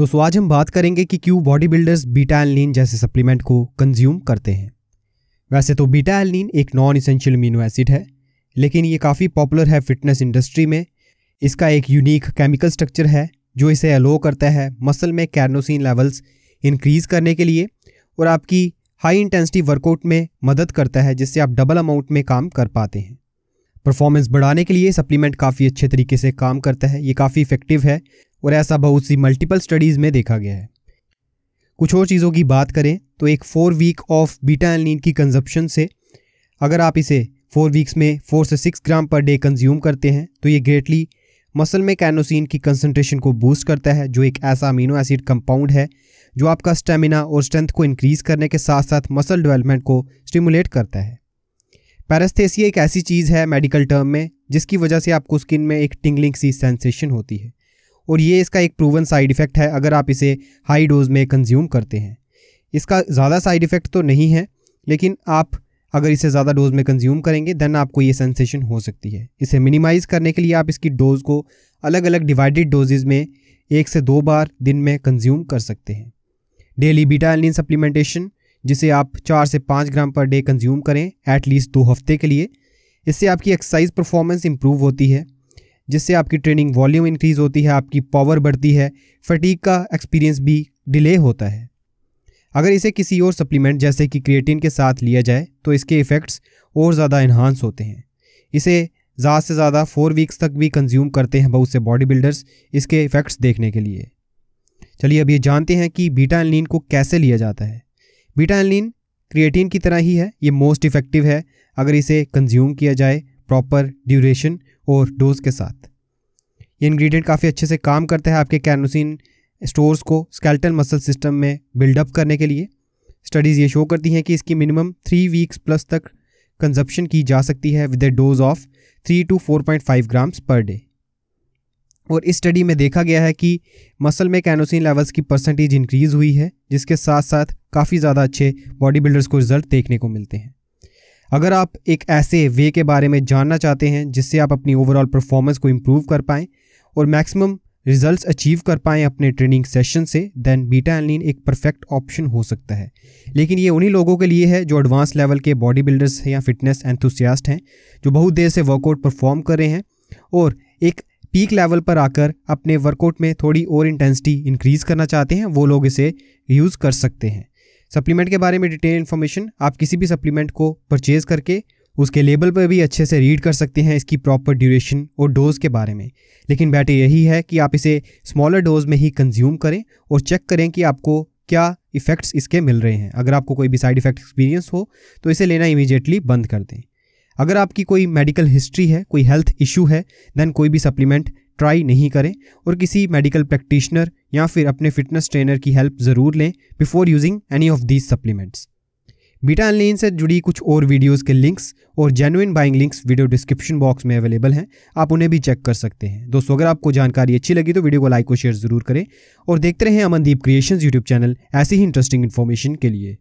दोस्तों आज हम बात करेंगे कि क्यों बॉडी बिल्डर्स बीटा एलिन जैसे सप्लीमेंट को कंज्यूम करते हैं वैसे तो बीटा एलिन एक नॉन इसेंशियल मीनो एसिड है लेकिन ये काफ़ी पॉपुलर है फिटनेस इंडस्ट्री में इसका एक यूनिक केमिकल स्ट्रक्चर है जो इसे अलो करता है मसल में कैरनोसिन लेवल्स इंक्रीज़ करने के लिए और आपकी हाई इंटेंसिटी वर्कआउट में मदद करता है जिससे आप डबल अमाउंट में काम कर पाते हैं परफॉर्मेंस बढ़ाने के लिए सप्लीमेंट काफ़ी अच्छे तरीके से काम करता है ये काफ़ी इफेक्टिव है और ऐसा बहुत सी मल्टीपल स्टडीज़ में देखा गया है कुछ और चीज़ों की बात करें तो एक four week of beta alanine की कंजप्शन से अगर आप इसे फोर वीक्स में फोर से six gram per day consume करते हैं तो ये ग्रेटली मसल में कैनोसिन की कंसनट्रेशन को बूस्ट करता है जो एक ऐसा अमीनो एसिड कंपाउंड है जो आपका स्टेमिना और स्ट्रेंथ को इंक्रीज़ करने के साथ साथ मसल डेवलपमेंट को स्टिमुलेट करता है पैरस्थेसिया एक ऐसी चीज़ है मेडिकल टर्म में जिसकी वजह से आपको स्किन में एक टिंगलिंग सी सेंसेशन होती है और ये इसका एक प्रूवन साइड इफ़ेक्ट है अगर आप इसे हाई डोज़ में कंज्यूम करते हैं इसका ज़्यादा साइड इफ़ेक्ट तो नहीं है लेकिन आप अगर इसे ज़्यादा डोज़ में कंज्यूम करेंगे देन आपको ये सेंसेशन हो सकती है इसे मिनिमाइज़ करने के लिए आप इसकी डोज़ को अलग अलग डिवाइडेड डोजेज़ में एक से दो बार दिन में कंज्यूम कर सकते हैं डेली बीटा एलिन सप्लीमेंटेशन जिसे आप चार से पाँच ग्राम पर डे कंज्यूम करें एटलीस्ट दो हफ्ते के लिए इससे आपकी एक्सरसाइज परफॉर्मेंस इंप्रूव होती है जिससे आपकी ट्रेनिंग वॉल्यूम इंक्रीज होती है आपकी पावर बढ़ती है फटीक का एक्सपीरियंस भी डिले होता है अगर इसे किसी और सप्लीमेंट जैसे कि क्रिएटिन के साथ लिया जाए तो इसके इफ़ेक्ट्स और ज़्यादा इन्हांस होते हैं इसे ज़्यादा से ज़्यादा फोर वीक्स तक भी कंज्यूम करते हैं बहुत से बॉडी बिल्डर्स इसके इफ़ेक्ट्स देखने के लिए चलिए अब ये जानते हैं कि बीटा एनलिन को कैसे लिया जाता है बीटा एनलिन क्रिएटिन की तरह ही है ये मोस्ट इफ़ेक्टिव है अगर इसे कंज्यूम किया जाए प्रॉपर ड्यूरेशन और डोज़ के साथ ये इंग्रेडिएंट काफ़ी अच्छे से काम करते हैं आपके कैनोसिन स्टोर्स को स्केल्टन मसल सिस्टम में बिल्डअप करने के लिए स्टडीज़ ये शो करती हैं कि इसकी मिनिमम थ्री वीक्स प्लस तक कंजप्शन की जा सकती है with a dose of three to four point five grams per day और इस स्टडी में देखा गया है कि मसल में कैनोसिन लेवल्स की परसेंटेज इंक्रीज़ हुई है जिसके साथ साथ काफ़ी ज़्यादा अच्छे बॉडी बिल्डर्स को रिजल्ट देखने को मिलते हैं अगर आप एक ऐसे वे के बारे में जानना चाहते हैं जिससे आप अपनी ओवरऑल परफॉर्मेंस को इम्प्रूव कर पाएँ और मैक्सिमम रिजल्ट्स अचीव कर पाएँ अपने ट्रेनिंग सेशन से देन बीटा एनलिन एक परफेक्ट ऑप्शन हो सकता है लेकिन ये उन्हीं लोगों के लिए है जो एडवांस लेवल के बॉडी बिल्डर्स हैं या फिटनेस एंथुसियास्ट हैं जो बहुत देर से वर्कआउट परफॉर्म कर रहे हैं और एक पीक लेवल पर आकर अपने वर्कआउट में थोड़ी और इंटेंसिटी इंक्रीज़ करना चाहते हैं वो लोग इसे यूज़ कर सकते हैं सप्लीमेंट के बारे में डिटेल इन्फॉर्मेशन आप किसी भी सप्लीमेंट को परचेज़ करके उसके लेबल पर भी अच्छे से रीड कर सकते हैं इसकी प्रॉपर ड्यूरेशन और डोज़ के बारे में लेकिन बैटर यही है कि आप इसे स्मॉलर डोज़ में ही कंज्यूम करें और चेक करें कि आपको क्या इफ़ेक्ट्स इसके मिल रहे हैं अगर आपको कोई भी साइड इफ़ेक्ट एक्सपीरियंस हो तो इसे लेना इमीजिएटली बंद कर दें अगर आपकी कोई मेडिकल हिस्ट्री है कोई हेल्थ इशू है देन कोई भी सप्लीमेंट ट्राई नहीं करें और किसी मेडिकल प्रैक्टिशनर या फिर अपने फिटनेस ट्रेनर की हेल्प ज़रूर लें before using any of these supplements beta alanine से जुड़ी कुछ और वीडियोस के लिंक्स और genuine buying links video description box में अवेलेबल हैं आप उन्हें भी चेक कर सकते हैं दोस्तों अगर आपको जानकारी अच्छी लगी तो वीडियो को लाइक और शेयर ज़रूर करें और देखते रहें अमनदीप क्रिएशंस यूट्यूब चैनल ऐसी ही इंटरेस्टिंग इन्फॉर्मेशन के लिए